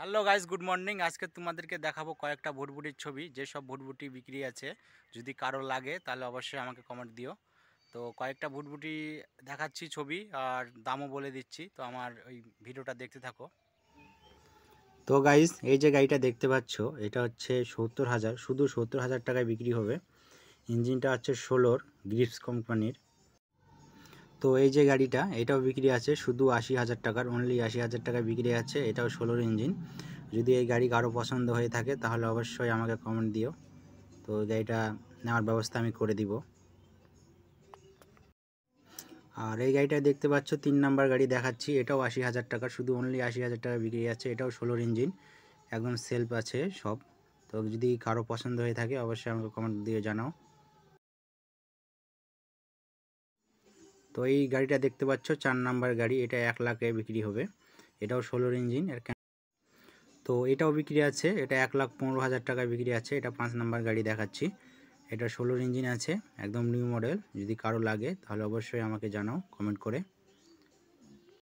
hello guys good morning আজকে তোমাদেরকে দেখাবো কয়েকটা ভুটভুটির ছবি যেসব ভুটভুটি বিক্রি আছে যদি কারো লাগে তাহলে অবশ্যই আমাকে কমেন্ট দিও তো কয়েকটা ভুটভুটি দেখাচ্ছি ছবি আর দামও বলে দিচ্ছি তো আমার ওই ভিডিওটা দেখতে থাকো তো গাইস এই যে গাড়িটা দেখতে পাচ্ছ এটা হচ্ছে সত্তর হাজার শুধু সত্তর হাজার টাকায় বিক্রি হবে ইঞ্জিনটা হচ্ছে ষোলোর গ্রিপস কোম্পানির তো এই যে গাড়িটা এটাও বিক্রি আছে শুধু আশি হাজার টাকার অনলি আশি হাজার টাকায় বিক্রি আছে এটাও ষোলোর ইঞ্জিন যদি এই গাড়ি কারো পছন্দ হয়ে থাকে তাহলে অবশ্যই আমাকে কমেন্ট দিও তো গাড়িটা নেওয়ার ব্যবস্থা আমি করে দিব আর এই গাড়িটা দেখতে পাচ্ছ তিন নাম্বার গাড়ি দেখাচ্ছি এটাও আশি হাজার টাকার শুধু অনলি আশি হাজার টাকা বিক্রি আছে এটাও ষোলোর ইঞ্জিন একদম সেলফ আছে সব তো যদি কারো পছন্দ হয়ে থাকে অবশ্যই আমাকে কমেন্ট দিয়ে জানাও তো এই গাড়িটা দেখতে পাচ্ছ চার নাম্বার গাড়ি এটা এক লাখে বিক্রি হবে এটাও ষোলোর ইঞ্জিন এর তো এটাও বিক্রি আছে এটা এক লাখ পনেরো হাজার টাকায় বিক্রি আছে এটা পাঁচ নাম্বার গাড়ি দেখাচ্ছি এটা ষোলোর ইঞ্জিন আছে একদম নিউ মডেল যদি কারো লাগে তাহলে অবশ্যই আমাকে জানাও কমেন্ট করে